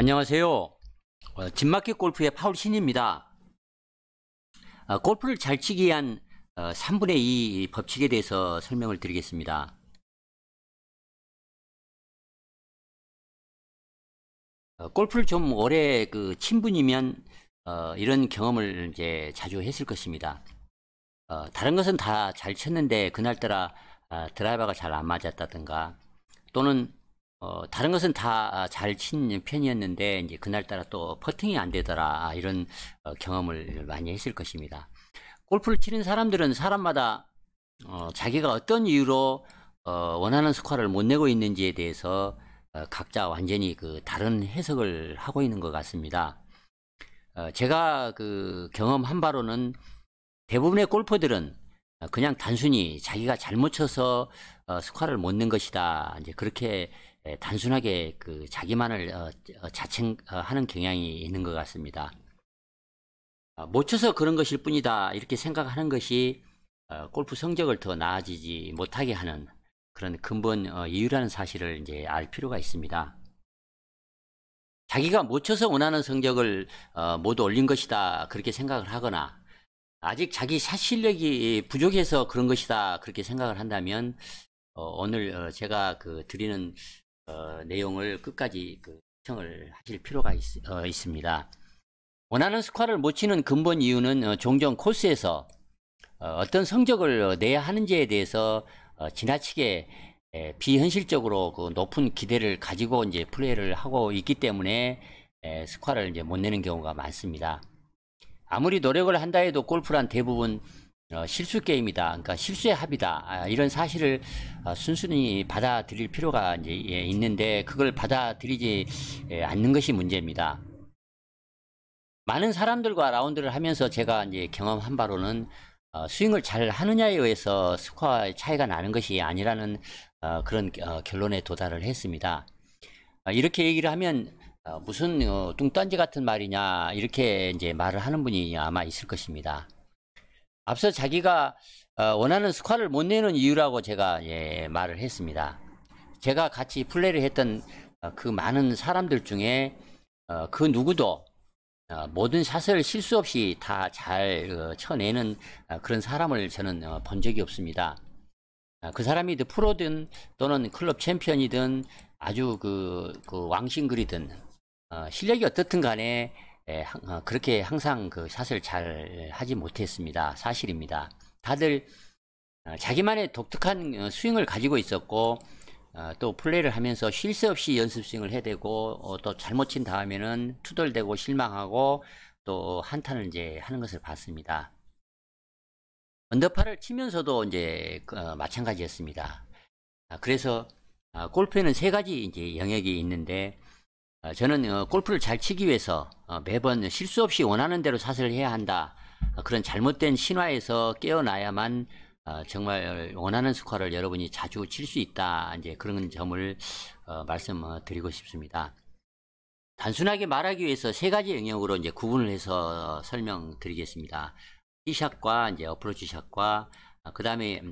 안녕하세요. 진마켓 어, 골프의 파울 신입니다. 아, 골프를 잘 치기 위한 3분의 어, 2 법칙에 대해서 설명을 드리겠습니다. 어, 골프를 좀 오래 그 친분이면 이런 경험을 이제 자주 했을 것입니다. 다른 것은 다 잘 쳤는데 그날따라 아, 드라이버가 잘 안 맞았다든가 또는 어, 다른 것은 다 잘친 아, 편이었는데 이제 그날따라 또 퍼팅이 안 되더라 이런 어, 경험을 많이 했을 것입니다. 골프를 치는 사람들은 사람마다 어, 자기가 어떤 이유로 어, 원하는 스코어를 못 내고 있는지에 대해서 어, 각자 완전히 그 다른 해석을 하고 있는 것 같습니다. 어, 제가 그 경험한 바로는 대부분의 골퍼들은 그냥 단순히 자기가 잘못 쳐서 어, 스코어를 못 낸 것이다 이제 그렇게 예, 단순하게 그 자기만을 어, 어, 자칭하는 어, 경향이 있는 것 같습니다. 못 아, 쳐서 그런 것일 뿐이다 이렇게 생각하는 것이 골프 성적을 더 나아지지 못하게 하는 그런 근본 이유라는 사실을 이제 알 필요가 있습니다. 자기가 못 쳐서 원하는 성적을 못 올린 것이다 그렇게 생각을 하거나 아직 자기 사실력이 부족해서 그런 것이다 그렇게 생각을 한다면 오늘 제가 그 드리는 어, 내용을 끝까지 그 시청을 하실 필요가 있, 어, 있습니다. 원하는 스코어를 못 치는 근본 이유는 어, 종종 코스에서 어, 떤 성적을 어, 내야 하는지에 대해서 어, 지나치게 에, 비현실적으로 그 높은 기대를 가지고 이제 플레이를 하고 있기 때문에 에, 스코어를 이제 못 내는 경우가 많습니다. 아무리 노력을 한다 해도 골프란 대부분 어, 실수 게임이다. 그러니까 실수의 합이다. 아, 이런 사실을 어, 순순히 받아들일 필요가 이제 예, 있는데 그걸 받아들이지 예, 않는 것이 문제입니다. 많은 사람들과 라운드를 하면서 제가 이제 경험한 바로는 어, 스윙을 잘 하느냐에 의해서 스코어의 차이가 나는 것이 아니라는 어, 그런 어, 결론에 도달을 했습니다. 어, 이렇게 얘기를 하면 어, 무슨 어, 뚱딴지 같은 말이냐 이렇게 이제 말을 하는 분이 아마 있을 것입니다. 앞서 자기가 어, 원하는 스쿼를 못 내는 이유라고 제가 예, 말을 했습니다. 제가 같이 플레이를 했던 어, 그 많은 사람들 중에 어, 그 누구도 모든 샷을 실수 없이 다 잘 쳐내는 그런 사람을 저는 본 적이 없습니다. 아, 그 사람이 프로든 또는 클럽 챔피언이든 아주 그, 그 왕신글이든 실력이 어떻든 간에 예, 어, 그렇게 항상 그 샷을 잘 하지 못했습니다. 사실입니다. 다들 어, 자기만의 독특한 어, 스윙을 가지고 있었고 또 플레이를 하면서 쉴 새 없이 연습 스윙을 해야 되고 또 잘못 친 다음에는 투덜대고 실망하고 또 한탄을 이제 하는 것을 봤습니다. 언더파를 치면서도 이제 그, 마찬가지였습니다. 아, 그래서 아, 골프에는 세 가지 이제 영역이 있는데 어, 저는 어, 골프를 잘 치기 위해서 어, 매번 실수 없이 원하는 대로 샷을 해야 한다. 그런 잘못된 신화에서 깨어나야만 정말 원하는 스코어를 여러분이 자주 칠 수 있다. 이제 그런 점을 말씀드리고 싶습니다. 단순하게 말하기 위해서 세 가지 영역으로 이제 구분을 해서 설명드리겠습니다. 티샷과 이제 어프로치 샷과 그 다음에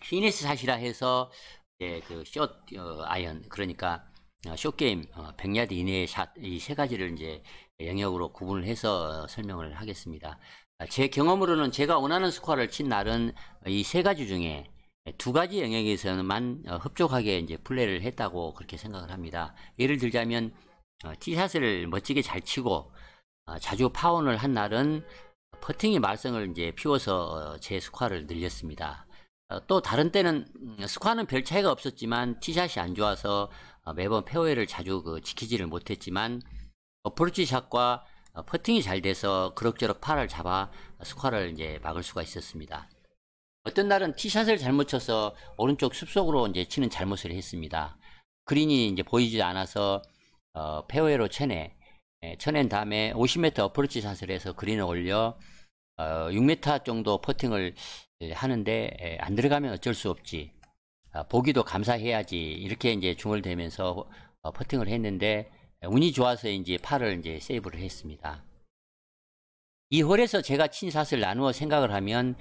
피니스 샷이라 해서 이제 그숏 아이언 그러니까 어, 쇼게임, 1 어, 0야드 이내의 샷, 이 세 가지를 이제 영역으로 구분을 해서 어, 설명을 하겠습니다. 아, 제 경험으로는 제가 원하는 스코어를 친 날은 이 세 가지 중에 두 가지 영역에서만 흡족하게 이제 플레이를 했다고 그렇게 생각을 합니다. 예를 들자면, 티샷을 멋지게 잘 치고, 자주 파혼을 한 날은 퍼팅의 말썽을 이제 피워서 제 스코어를 늘렸습니다. 또 다른 때는 음, 스코어는 별 차이가 없었지만 티샷이 안 좋아서 어, 매번 페어웨이를 자주 그 지키지를 못했지만 어프로치 샷과 어, 퍼팅이 잘 돼서 그럭저럭 팔을 잡아 스쿼를 이제 막을 수가 있었습니다. 어떤 날은 티샷을 잘못 쳐서 오른쪽 숲속으로 이제 치는 잘못을 했습니다. 그린이 이제 보이지 않아서 어, 페어웨이로 쳐내 예, 쳐낸 다음에 50m 어프로치 샷을 해서 그린을 올려 어, 6m 정도 퍼팅을 예, 하는데 예, 안 들어가면 어쩔 수 없지 아, 보기도 감사해야지 이렇게 이제 중을 대면서 어, 퍼팅을 했는데 운이 좋아서 이제 팔을 이제 세이브를 했습니다. 이 홀에서 제가 친 샷을 나누어 생각을 하면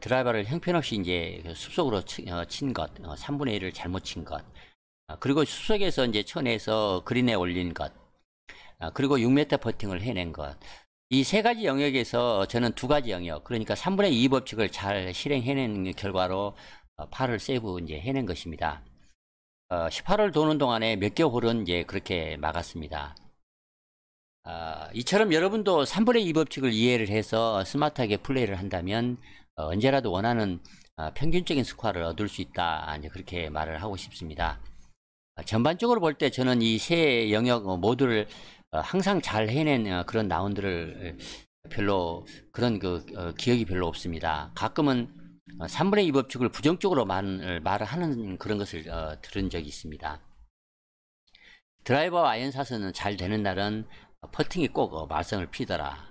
드라이버를 형편없이 이제 그 숲속으로 어, 친 것, 3분의 어, 1을 잘못 친 것, 아, 그리고 숲속에서 이제 천에서 그린에 올린 것, 아, 그리고 6m 퍼팅을 해낸 것. 이 세 가지 영역에서 저는 두 가지 영역, 그러니까 3분의 2 법칙을 잘 실행해낸 결과로 어, 팔을 세고 이제 해낸 것입니다. 18을 어, 도는 동안에 몇 개월은 이제 그렇게 막았습니다. 어, 이처럼 여러분도 3분의 2 법칙을 이해를 해서 스마트하게 플레이를 한다면 언제라도 원하는 평균적인 스코어를 얻을 수 있다. 이제 그렇게 말을 하고 싶습니다. 전반적으로 볼 때 저는 이 세 영역 모두를 항상 잘 해낸 그런 라운드를 별로 그런 그 기억이 별로 없습니다. 가끔은 3분의 어, 2 법칙을 부정적으로 말, 어, 말을 하는 그런 것을 어, 들은 적이 있습니다. 드라이버와 아이언 사선은 잘 되는 날은 퍼팅이 꼭 어, 말썽을 피더라.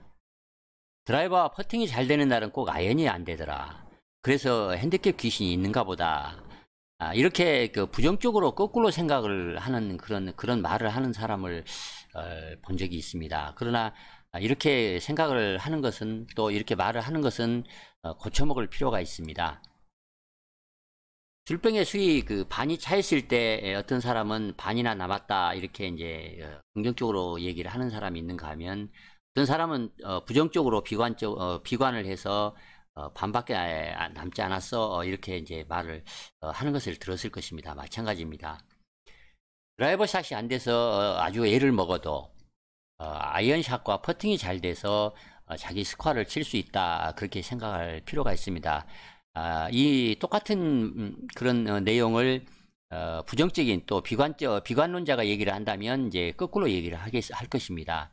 드라이버와 퍼팅이 잘 되는 날은 꼭 아이언이 안 되더라. 그래서 핸드캡 귀신이 있는가 보다. 아, 이렇게 그 부정적으로 거꾸로 생각을 하는 그런 그런 말을 하는 사람을 어, 본 적이 있습니다. 그러나 이렇게 생각을 하는 것은 또 이렇게 말을 하는 것은 어, 고쳐먹을 필요가 있습니다. 줄병의 수위 그 반이 차있을 때 어떤 사람은 반이나 남았다 이렇게 이제 어, 긍정적으로 얘기를 하는 사람이 있는가 하면 어떤 사람은 어, 부정적으로 비관적 비관을 해서 반밖에 아, 아, 남지 않았어 이렇게 이제 말을 하는 것을 들었을 것입니다. 마찬가지입니다. 드라이버 샷이 안 돼서 아주 애를 먹어도 아이언 샷과 퍼팅이 잘 돼서 어, 자기 스쿼를 칠 수 있다 그렇게 생각할 필요가 있습니다. 아, 이 똑같은 음, 그런 어, 내용을 어, 부정적인 또 비관적 비관론자가 얘기를 한다면 이제 거꾸로 얘기를 하겠, 할 것입니다.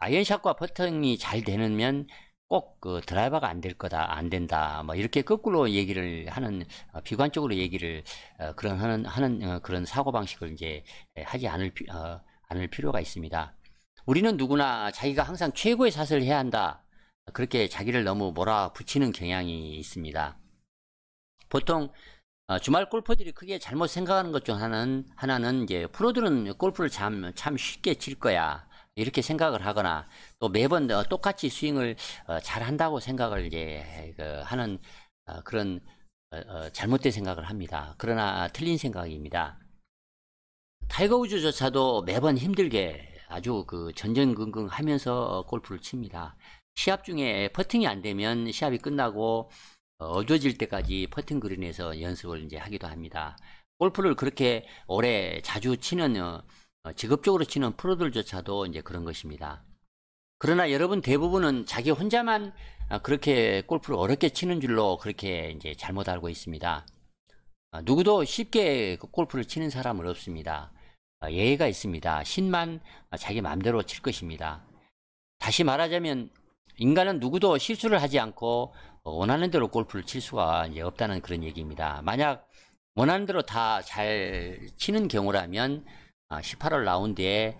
아이언샷과 버팅이 잘 되면 꼭 그 드라이버가 안 될 거다 안 된다 뭐 이렇게 거꾸로 얘기를 하는 어, 비관적으로 얘기를 어, 그런 하는 하는 어, 그런 사고 방식을 이제 예, 하지 않을 않을 필요가 있습니다. 우리는 누구나 자기가 항상 최고의 샷을 해야 한다. 그렇게 자기를 너무 몰아붙이는 경향이 있습니다. 보통 어, 주말 골퍼들이 크게 잘못 생각하는 것 중 하나는, 하나는 이제 프로들은 골프를 참, 참 쉽게 칠 거야. 이렇게 생각을 하거나 또 매번 어, 똑같이 스윙을 어, 잘 한다고 생각을 이제 그 하는 그런 잘못된 생각을 합니다. 그러나 틀린 생각입니다. 타이거 우즈조차도 매번 힘들게 아주 그 전전긍긍 하면서 어, 골프를 칩니다. 시합 중에 퍼팅이 안 되면 시합이 끝나고 어, 어두워질 때까지 퍼팅 그린에서 연습을 이제 하기도 합니다. 골프를 그렇게 오래 자주 치는 어, 직업적으로 치는 프로들조차도 이제 그런 것입니다. 그러나 여러분 대부분은 자기 혼자만 아, 그렇게 골프를 어렵게 치는 줄로 그렇게 이제 잘못 알고 있습니다. 아, 누구도 쉽게 그 골프를 치는 사람은 없습니다. 어, 예외가 있습니다. 신만 어, 자기 마음대로 칠 것입니다. 다시 말하자면 인간은 누구도 실수를 하지 않고 어, 원하는 대로 골프를 칠 수가 이제 없다는 그런 얘기입니다. 만약 원하는 대로 다 잘 치는 경우라면 1 8월 라운드에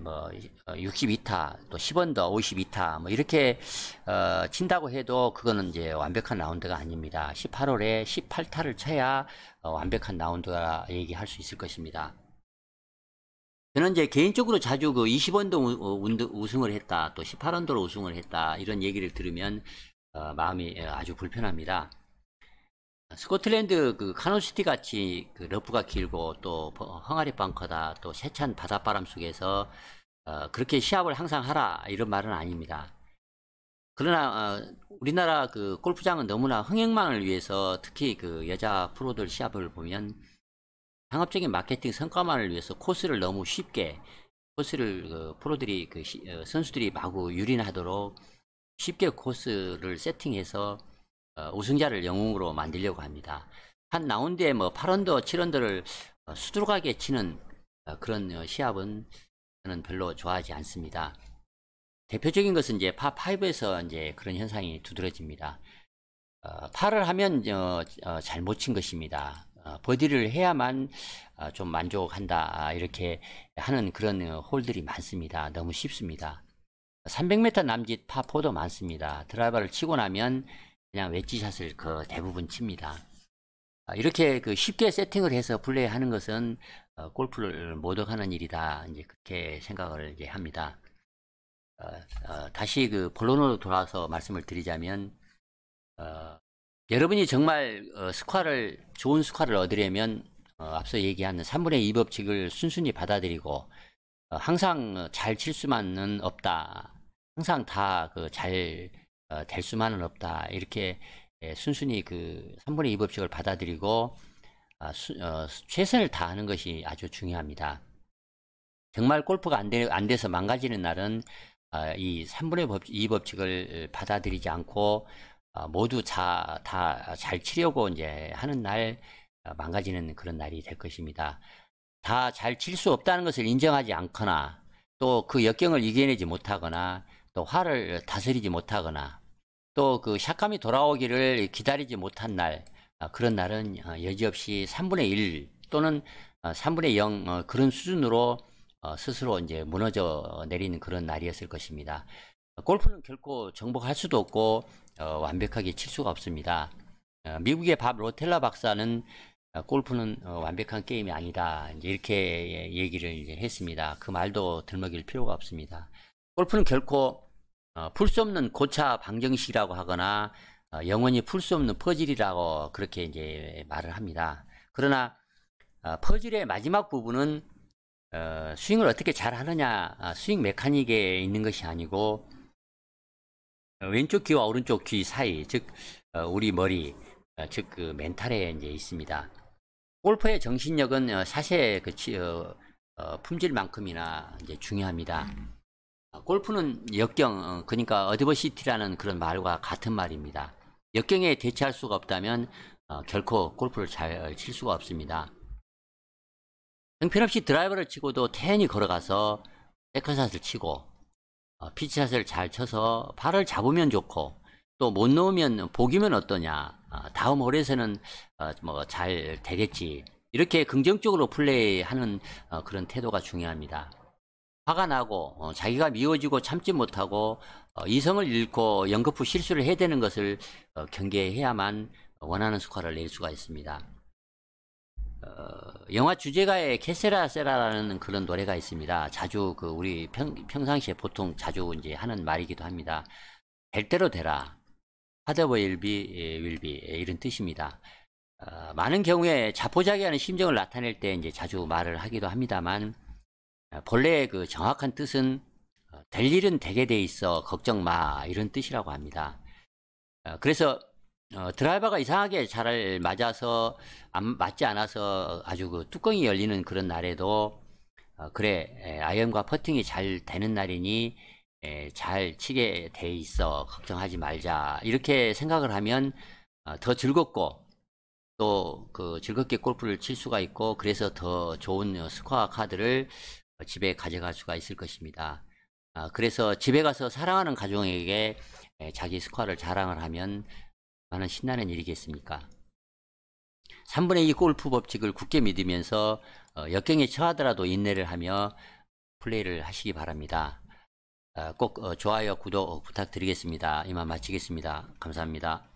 뭐 62타 또 10언더 52타 뭐 이렇게 어 친다고 해도 그거는 이제 완벽한 라운드가 아닙니다. 1 8월에 18타를 쳐야 어 완벽한 라운드가 얘기할 수 있을 것입니다. 저는 이제 개인적으로 자주 그 20원도 어, 우승을 했다, 또 18원도로 우승을 했다, 이런 얘기를 들으면, 어, 마음이 예, 아주 불편합니다. 스코틀랜드 그 카노시티 같이 그 러프가 길고 또헝아리 벙커다, 또 세찬 바닷바람 속에서, 어, 그렇게 시합을 항상 하라, 이런 말은 아닙니다. 그러나, 어, 우리나라 그 골프장은 너무나 흥행만을 위해서 특히 그 여자 프로들 시합을 보면, 상업적인 마케팅 성과만을 위해서 코스를 너무 쉽게 코스를 그 프로들이 그 시, 어, 선수들이 마구 유린하도록 쉽게 코스를 세팅해서 어, 우승자를 영웅으로 만들려고 합니다. 한 라운드에 뭐 8언더, 7언더를 어, 수두룩하게 치는 어, 그런 어, 시합은 저는 별로 좋아하지 않습니다. 대표적인 것은 이제 파5에서 이제 그런 현상이 두드러집니다. 어, 파를 하면 어, 어, 잘못 친 것입니다. 어, 버디를 해야만 어, 좀 만족한다 이렇게 하는 그런 홀들이 많습니다. 너무 쉽습니다. 300m 남짓 파포도 많습니다. 드라이버를 치고 나면 그냥 웨지샷을 그 대부분 칩니다. 어, 이렇게 그 쉽게 세팅을 해서 플레이하는 것은 골프를 모독하는 일이다 이제 그렇게 생각을 이제 합니다. 어, 어, 다시 그 본론으로 돌아서 와 말씀을 드리자면 어, 여러분이 정말 어, 스쿼를 좋은 스쿼를 얻으려면 어, 앞서 얘기하는 3분의 2 법칙을 순순히 받아들이고 어, 항상 잘 칠 수만은 없다. 항상 다그 잘될 어, 수만은 없다. 이렇게 예, 순순히 그 3분의 2 법칙을 받아들이고 아, 수, 어, 최선을 다하는 것이 아주 중요합니다. 정말 골프가 안, 되, 안 돼서 망가지는 날은 아, 이 3분의 법, 2 법칙을 어, 받아들이지 않고 어, 모두 다 잘 치려고 이제 하는 날 어, 망가지는 그런 날이 될 것입니다. 다 잘 칠 수 없다는 것을 인정하지 않거나 또 그 역경을 이겨내지 못하거나 또 화를 다스리지 못하거나 또 그 샷감이 돌아오기를 기다리지 못한 날 어, 그런 날은 여지없이 3분의 1 또는 3분의 0 그런 수준으로 스스로 이제 무너져 내리는 그런 날이었을 것입니다. 골프는 결코 정복할 수도 없고 어, 완벽하게 칠 수가 없습니다. 어, 미국의 밥 로텔라 박사는 어, 골프는 어, 완벽한 게임이 아니다. 이렇게 얘기를 이제 했습니다. 그 말도 들먹일 필요가 없습니다. 골프는 결코 어, 풀 수 없는 고차 방정식이라고 하거나 어, 영원히 풀 수 없는 퍼즐이라고 그렇게 이제 말을 합니다. 그러나 퍼즐의 마지막 부분은 스윙을 어떻게 잘 하느냐 아, 스윙 메카닉에 있는 것이 아니고 어, 왼쪽 귀와 오른쪽 귀 사이, 즉 어, 우리 머리, 어, 즉그 멘탈에 이제 있습니다. 골프의 정신력은 사실 그 품질만큼이나 이제 중요합니다. 골프는 역경, 그러니까 어드버시티라는 그런 말과 같은 말입니다. 역경에 대처할 수가 없다면 결코 골프를 잘 칠 수가 없습니다. 형편없이 드라이버를 치고도 태연히 걸어가서 세컨샷을 치고 어, 피치샷을 잘 쳐서 팔을 잡으면 좋고 또 못 넣으면 보기면 어떠냐 어, 다음 홀에서는 어, 뭐잘 되겠지 이렇게 긍정적으로 플레이하는 그런 태도가 중요합니다. 화가 나고 자기가 미워지고 참지 못하고 이성을 잃고 연거푸 실수를 해야 되는 것을 경계해야만 원하는 스코어를 낼 수가 있습니다. 영화 주제가에 캐세라 세라라는 그런 노래가 있습니다. 자주 그 우리 평, 평상시에 보통 자주 이제 하는 말이기도 합니다. 될 대로 되라. 하더버 일비 윌비 이런 뜻입니다. 어, 많은 경우에 자포자기하는 심정을 나타낼 때 이제 자주 말을 하기도 합니다만 어, 본래의 그 정확한 뜻은 어, 될 일은 되게 돼 있어 걱정 마 이런 뜻이라고 합니다. 어, 그래서 어, 드라이버가 이상하게 잘 맞아서 안, 맞지 않아서 아주 그 뚜껑이 열리는 그런 날에도 어, 그래 에, 아이언과 퍼팅이 잘 되는 날이니 에, 잘 치게 돼 있어 걱정하지 말자 이렇게 생각을 하면 어, 더 즐겁고 또 그 즐겁게 골프를 칠 수가 있고 그래서 더 좋은 어, 스코어 카드를 어, 집에 가져갈 수가 있을 것입니다. 아, 그래서 집에 가서 사랑하는 가족에게 자기 스코어를 자랑을 하면 얼는 신나는 일이겠습니까? 3분의 2 골프 법칙을 굳게 믿으면서 어, 역경에 처하더라도 인내를 하며 플레이를 하시기 바랍니다. 어, 꼭 어, 좋아요, 구독 부탁드리겠습니다. 이만 마치겠습니다. 감사합니다.